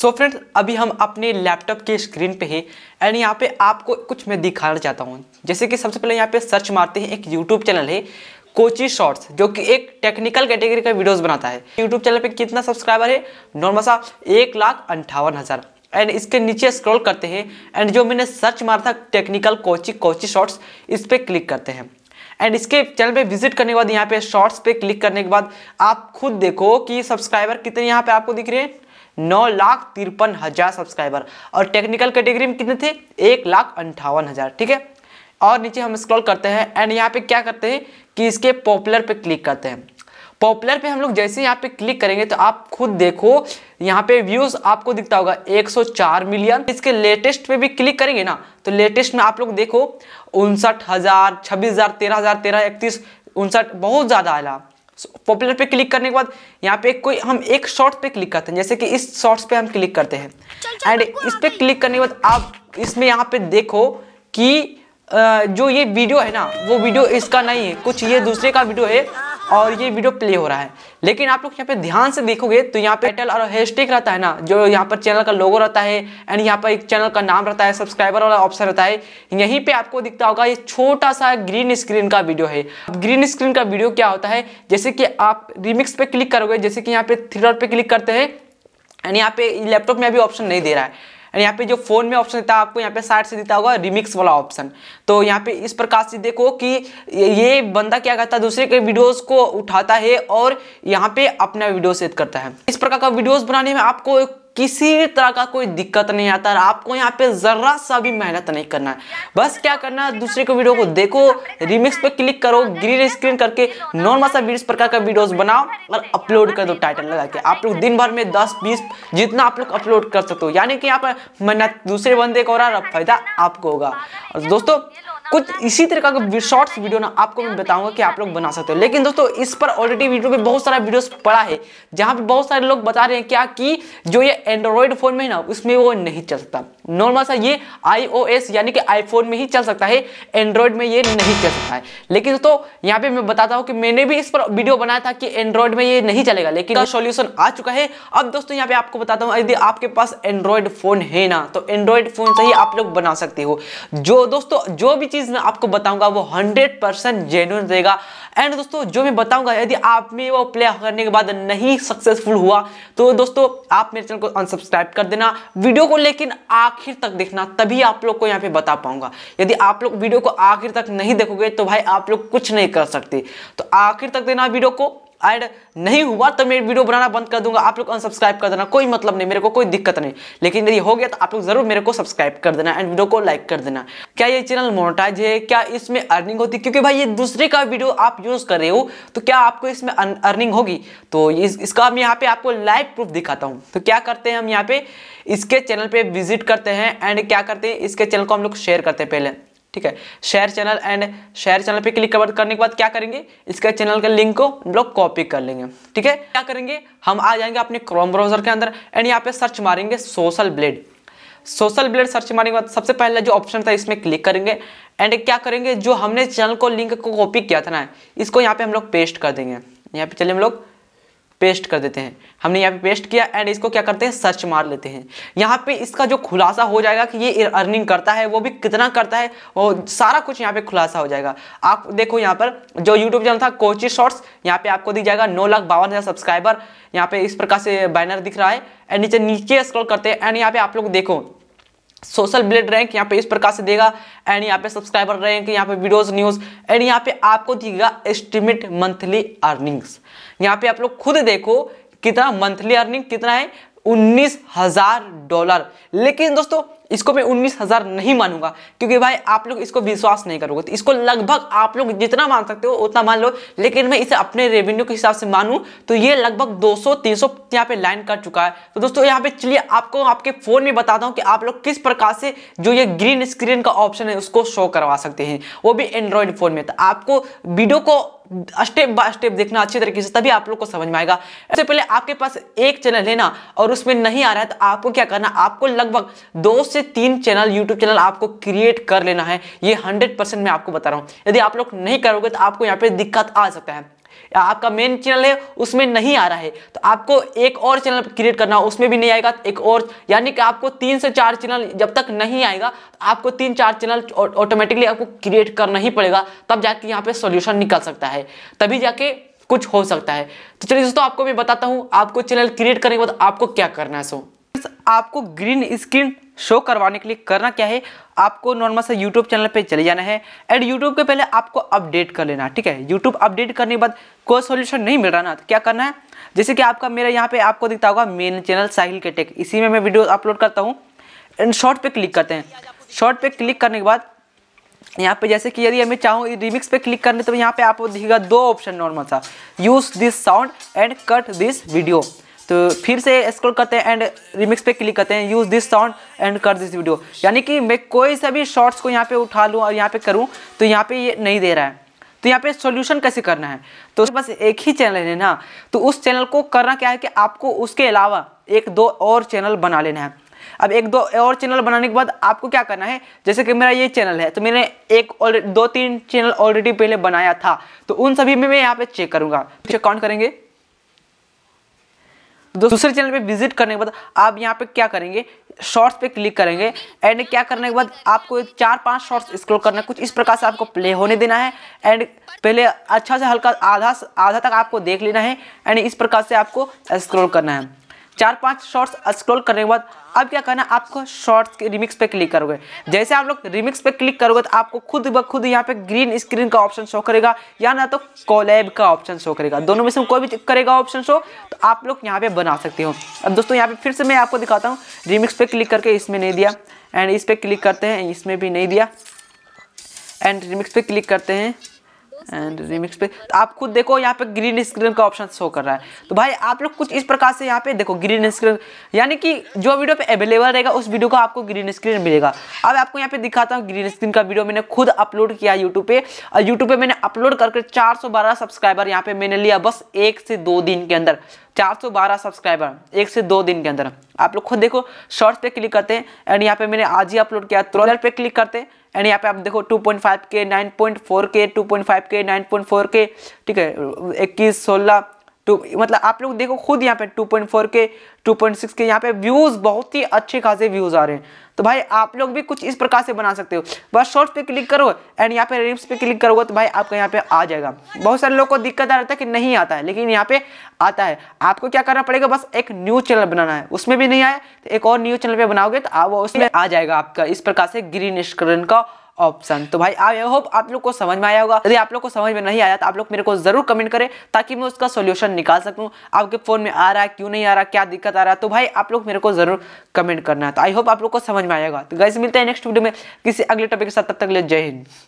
सो so friends अभी हम अपने लैपटॉप के स्क्रीन पे है एंड यहाँ पे आपको कुछ मैं दिखाना चाहता हूँ जैसे कि सबसे पहले यहाँ पे सर्च मारते हैं एक यूट्यूब चैनल है कोची शॉर्ट्स जो कि एक टेक्निकल कैटेगरी का वीडियोस बनाता है यूट्यूब चैनल पे कितना सब्सक्राइबर है नॉर्मल सा एक लाख अंठावन हज़ार एंड इसके नीचे स्क्रॉल करते हैं एंड जो मैंने सर्च मारा था टेक्निकल कोची कोची शॉर्ट्स इस पर क्लिक करते हैं एंड इसके चैनल पे विजिट करने के बाद यहाँ पे शॉर्ट्स पे क्लिक करने के बाद आप खुद देखो कि सब्सक्राइबर कितने यहाँ पे आपको दिख रहे हैं नौ लाख तिरपन हजार सब्सक्राइबर और टेक्निकल कैटेगरी में कितने थे एक लाख अंठावन हजार ठीक है और नीचे हम स्क्रॉल करते हैं एंड यहाँ पे क्या करते हैं कि इसके पॉपुलर पे क्लिक करते हैं पॉपुलर पे हम लोग जैसे यहाँ पे क्लिक करेंगे तो आप खुद देखो यहाँ पे व्यूज आपको दिखता होगा 104 मिलियन इसके लेटेस्ट पे भी क्लिक करेंगे ना तो लेटेस्ट में आप लोग देखो उनसठ हजार छब्बीस हजार तेरह हजार तेरह इकतीस उनसठ बहुत ज़्यादा आया पॉपुलर पे क्लिक करने के बाद यहाँ पे कोई हम एक शॉर्ट पे क्लिक करते हैं जैसे कि इस शॉर्ट्स पे हम क्लिक करते हैं एंड इस पे क्लिक करने के बाद आप इसमें यहाँ पे देखो कि जो ये वीडियो है ना वो वीडियो इसका नहीं है कुछ ये दूसरे का वीडियो है और ये वीडियो प्ले हो रहा है लेकिन आप लोग यहाँ पे ध्यान से देखोगे तो यहाँ पे टाइटल और हैशटैग रहता है ना जो यहाँ पर चैनल का लोगो रहता है एंड यहाँ पर एक चैनल का नाम रहता है सब्सक्राइबर वाला ऑप्शन रहता है यहीं पे आपको दिखता होगा ये छोटा सा ग्रीन स्क्रीन का वीडियो है ग्रीन स्क्रीन का वीडियो क्या होता है जैसे कि आप रिमिक्स पे क्लिक करोगे जैसे कि यहाँ पे थ्रिलर पे क्लिक करते हैं एंड यहाँ पे लैपटॉप में अभी ऑप्शन नहीं दे रहा है यहाँ पे जो फोन में ऑप्शन देता है आपको यहाँ पे साइड से देता होगा रिमिक्स वाला ऑप्शन तो यहाँ पे इस प्रकार से देखो कि ये बंदा क्या करता है दूसरे के वीडियोस को उठाता है और यहाँ पे अपना वीडियो सेट करता है इस प्रकार का वीडियोस बनाने में आपको एक किसी भी तरह का कोई दिक्कत नहीं आता है आपको यहाँ पे ज़रा सा भी मेहनत नहीं करना है बस क्या करना है दूसरे को वीडियो को देखो रिमिक्स पे क्लिक करो ग्रीन स्क्रीन करके नॉर्मल सा वीडियो प्रकार का वीडियोस बनाओ और अपलोड कर दो टाइटल लगा के आप लोग दिन भर में 10 20 जितना आप लोग अपलोड कर सकते हो यानी कि यहाँ पर मेहनत दूसरे बंदे को हो रहा है फायदा आपको होगा और दोस्तों कुछ इसी तरह का शॉर्ट्स वीडियो ना आपको मैं बताऊंगा कि आप लोग बना सकते हो लेकिन दोस्तों इस पर ऑलरेडी वीडियो पे बहुत सारा वीडियोस पड़ा है जहां पे बहुत सारे लोग बता रहे हैं क्या कि जो ये एंड्रॉयड फोन में है ना उसमें वो नहीं चल सकता नॉर्मल सा ये आईओएस यानी कि आईफोन में ही चल सकता है एंड्रॉयड में ये नहीं चल सकता है लेकिन दोस्तों यहाँ पे मैं बताता हूँ कि मैंने भी इस पर वीडियो बनाया था कि एंड्रॉयड में ये नहीं चलेगा लेकिन सोल्यूशन आ चुका है अब दोस्तों यहाँ पे आपको बताता हूँ यदि आपके पास एंड्रॉयड फोन है ना तो एंड्रॉयड फोन से ही आप लोग बना सकते हो जो दोस्तों जो भी चीज चीज़ मैं आपको बताऊंगा वो हंड्रेड परसेंट जेन्यून रहेगा एंड दोस्तों जो मैं बताऊंगा यदि आप में वो प्ले करने के बाद नहीं सक्सेसफुल हुआ तो दोस्तों आप मेरे चैनल को अनसब्सक्राइब कर देना वीडियो को लेकिन आखिर तक देखना तभी आप लोग को यहाँ पे बता पाऊंगा यदि आप लोग वीडियो को आखिर तक नहीं देखोगे तो भाई आप लोग कुछ नहीं कर सकते तो आखिर तक देना वीडियो को ऐड नहीं हुआ तो मैं वीडियो बनाना बंद कर दूंगा आप लोग अनसब्सक्राइब कर देना कोई मतलब नहीं मेरे को कोई दिक्कत नहीं लेकिन यदि हो गया तो आप लोग जरूर मेरे को सब्सक्राइब कर देना एंड वीडियो को लाइक कर देना क्या ये चैनल मोनोटाइज है क्या इसमें अर्निंग होती क्योंकि भाई ये दूसरे का वीडियो आप यूज कर रहे हो तो क्या आपको इसमें अर्निंग होगी तो इस, इसका हम यहाँ पे आपको लाइव प्रूफ दिखाता हूँ तो क्या करते हैं हम यहाँ पे इसके चैनल पे विजिट करते हैं एंड क्या करते हैं इसके चैनल को हम लोग शेयर करते हैं पहले ठीक है share channel and share channel पे क्लिक करने के बाद क्या करेंगे इसका चैनल का लिंक को हम लोग कॉपी कर लेंगे ठीक है क्या करेंगे हम आ जाएंगे अपने क्रोम ब्राउजर के अंदर एंड यहाँ पे सर्च मारेंगे Social Blade Social Blade search मारने के बाद सबसे पहला जो ऑप्शन था इसमें क्लिक करेंगे एंड क्या करेंगे जो हमने चैनल को लिंक को कॉपी किया था ना इसको यहाँ पे हम लोग पेस्ट कर देंगे यहाँ पे चलिए हम लोग पेस्ट कर देते हैं हमने यहाँ पे पेस्ट किया एंड इसको क्या करते हैं सर्च मार लेते हैं यहाँ पे इसका जो खुलासा हो जाएगा कि ये अर्निंग करता है वो भी कितना करता है वो सारा कुछ यहाँ पे खुलासा हो जाएगा आप देखो यहाँ पर जो यूट्यूब चैनल था कोची शॉर्ट्स यहाँ पे आपको दिख जाएगा नौ लाख बावन हज़ार सब्सक्राइबर यहाँ पे इस प्रकार से बैनर दिख रहा है एंड नीचे नीचे स्क्रॉल करते हैं एंड यहाँ पे आप लोग देखो सोशल ब्लेड रैंक यहाँ पे इस प्रकार से देगा एंड यहाँ पे सब्सक्राइबर रैंक यहाँ पे वीडियोस न्यूज एंड यहाँ पे आपको दिखेगा एस्टिमेट मंथली अर्निंग्स यहाँ पे आप लोग खुद देखो कितना मंथली अर्निंग कितना है उन्नीस हजार डॉलर लेकिन दोस्तों इसको मैं उन्नीस हजार नहीं मानूंगा क्योंकि भाई आप लोग इसको विश्वास नहीं करोगे तो इसको लगभग आप लोग जितना मान सकते हो उतना मान लो लेकिन मैं इसे अपने रेवेन्यू के हिसाब से मानूं तो ये लगभग 200 300 यहाँ पे लाइन कर चुका है तो दोस्तों यहाँ पे चलिए आपको आपके फ़ोन में बताता हूँ कि आप लोग किस प्रकार से जो ये ग्रीन स्क्रीन का ऑप्शन है उसको शो करवा सकते हैं वो भी एंड्रॉयड फ़ोन में तो आपको वीडियो को स्टेप बाय स्टेप देखना अच्छी तरीके से तभी आप लोग को समझ में आएगा इससे पहले आपके पास एक चैनल है ना और उसमें नहीं आ रहा है तो आपको क्या करना आपको लगभग दो से तीन चैनल यूट्यूब चैनल आपको क्रिएट कर लेना है ये हंड्रेड मैं आपको बता रहा हूँ यदि आप लोग नहीं करोगे तो आपको यहाँ पे दिक्कत आ सकता है आपका मेन चैनल है उसमें नहीं आ रहा है तो आपको एक और चैनल क्रिएट करना हो उसमें भी नहीं आएगा एक और यानी कि आपको तीन से चार चैनल जब तक नहीं आएगा तो आपको तीन चार चैनल ऑटोमेटिकली आपको क्रिएट करना ही पड़ेगा तब जाके यहाँ पे सोल्यूशन निकल सकता है तभी जाके कुछ हो सकता है तो चलिए दोस्तों आपको मैं बताता हूँ आपको चैनल क्रिएट करने के बाद आपको क्या करना है सो आपको ग्रीन स्क्रीन शो करवाने के लिए करना क्या है आपको नॉर्मल से यूट्यूब चैनल पे चले जाना है एंड यूट्यूब के पहले आपको अपडेट कर लेना ठीक है यूट्यूब अपडेट करने के बाद कोई सोल्यूशन नहीं मिल रहा ना तो क्या करना है जैसे कि आपका मेरा यहाँ पे आपको दिखता होगा मेन चैनल साहिल के टेक इसी में मैं वीडियो अपलोड करता हूँ एंड शॉर्ट पे क्लिक करते हैं शॉर्ट पे क्लिक करने के बाद यहाँ पे जैसे कि यदि मैं चाहूँ रिमिक्स पे क्लिक करने तो यहाँ पे आपको दिखेगा दो ऑप्शन नॉर्मल सा use this sound and cut this video तो फिर से स्क्रॉल करते हैं एंड रिमिक्स पे क्लिक करते हैं यूज़ दिस साउंड एंड कर दिस वीडियो यानी कि मैं कोई सा भी शॉर्ट्स को यहाँ पे उठा लूँ और यहाँ पे करूँ तो यहाँ पे ये नहीं दे रहा है तो यहाँ पे सॉल्यूशन कैसे करना है तो बस एक ही चैनल है ना तो उस चैनल को करना क्या है कि आपको उसके अलावा एक दो और चैनल बना लेना है अब एक दो और चैनल बनाने के बाद आपको क्या करना है जैसे कि मेरा ये चैनल है तो मैंने एक ऑलरेडी दो तीन चैनल ऑलरेडी पहले बनाया था तो उन सभी में मैं यहाँ पे चेक करूँगा कौन काउंट करेंगे दूसरे चैनल पे विजिट करने के बाद आप यहाँ पे क्या करेंगे शॉर्ट्स पे क्लिक करेंगे एंड क्या करने के बाद आपको चार पांच शॉर्ट्स स्क्रॉल करना है कुछ इस प्रकार से आपको प्ले होने देना है एंड पहले अच्छा से हल्का आधा आधा तक आपको देख लेना है एंड इस प्रकार से आपको स्क्रॉल करना है चार पांच शॉर्ट्स स्क्रॉल करने के बाद अब क्या करना है आपको शॉर्ट्स के रिमिक्स पे क्लिक करोगे जैसे आप लोग रिमिक्स पे क्लिक करोगे तो आपको खुद ब खुद यहाँ पे ग्रीन स्क्रीन का ऑप्शन शो करेगा या ना तो कोलैब का ऑप्शन शो करेगा दोनों में से कोई भी करेगा ऑप्शन शो तो आप लोग यहाँ पे बना सकते हो अब दोस्तों यहाँ पे फिर से मैं आपको दिखाता हूँ रिमिक्स पे क्लिक करके इसमें नहीं दिया एंड इस पर क्लिक करते हैं इसमें भी नहीं दिया एंड रिमिक्स पे क्लिक करते हैं एंड रिमिक्स पे तो आप खुद देखो यहाँ पे ग्रीन स्क्रीन का ऑप्शन शो कर रहा है तो भाई आप लोग कुछ इस प्रकार से यहाँ पे देखो ग्रीन स्क्रीन यानी कि जो वीडियो पे अवेलेबल रहेगा उस वीडियो का आपको ग्रीन स्क्रीन मिलेगा अब आपको यहाँ पे दिखाता हूँ ग्रीन स्क्रीन का वीडियो मैंने खुद अपलोड किया यूट्यूब पे और यूट्यूब पे मैंने अपलोड करके चार सब्सक्राइबर यहाँ पे मैंने लिया बस एक से दो दिन के अंदर 412 सब्सक्राइबर एक से दो दिन के अंदर आप लोग खुद देखो शॉर्ट्स पे क्लिक करते हैं एंड यहाँ पे मैंने आज ही अपलोड किया ट्रोलर पे क्लिक करते हैं एंड यहाँ पे आप देखो 2.5 के 9.4 के 2.5 के 9.4 के ठीक है 21 सोलह टू मतलब आप लोग देखो खुद यहाँ पे 2.4 के 2.6 के यहाँ पे व्यूज़ बहुत ही अच्छे खासे व्यूज़ आ रहे हैं तो भाई आप लोग भी कुछ इस प्रकार से बना सकते हो बस शॉर्ट्स पे क्लिक करो एंड यहाँ पे रील्स पे क्लिक करोगे तो भाई आपका यहाँ पे आ जाएगा बहुत सारे लोगों को दिक्कत आ रहा था कि नहीं आता है लेकिन यहाँ पे आता है आपको क्या करना पड़ेगा बस एक न्यूज़ चैनल बनाना है उसमें भी नहीं आया तो एक और न्यूज़ चैनल पर बनाओगे तो आप उसमें आ जाएगा आपका इस प्रकार से ग्रीन स्क्रीन का ऑप्शन तो भाई आई होप आप लोग को समझ में आया होगा यदि आप लोग को समझ में नहीं आया तो आप लोग मेरे को जरूर कमेंट करें ताकि मैं उसका सोल्यूशन निकाल सकूँ आपके फ़ोन में आ रहा है क्यों नहीं आ रहा क्या दिक्कत आ रहा है तो भाई आप लोग मेरे को जरूर कमेंट करना है तो आई होप आप लोग को समझ में आएगा तो गैस मिलते हैं नेक्स्ट वीडियो में किसी अगले टॉपिक के साथ तब तक ले जय हिंद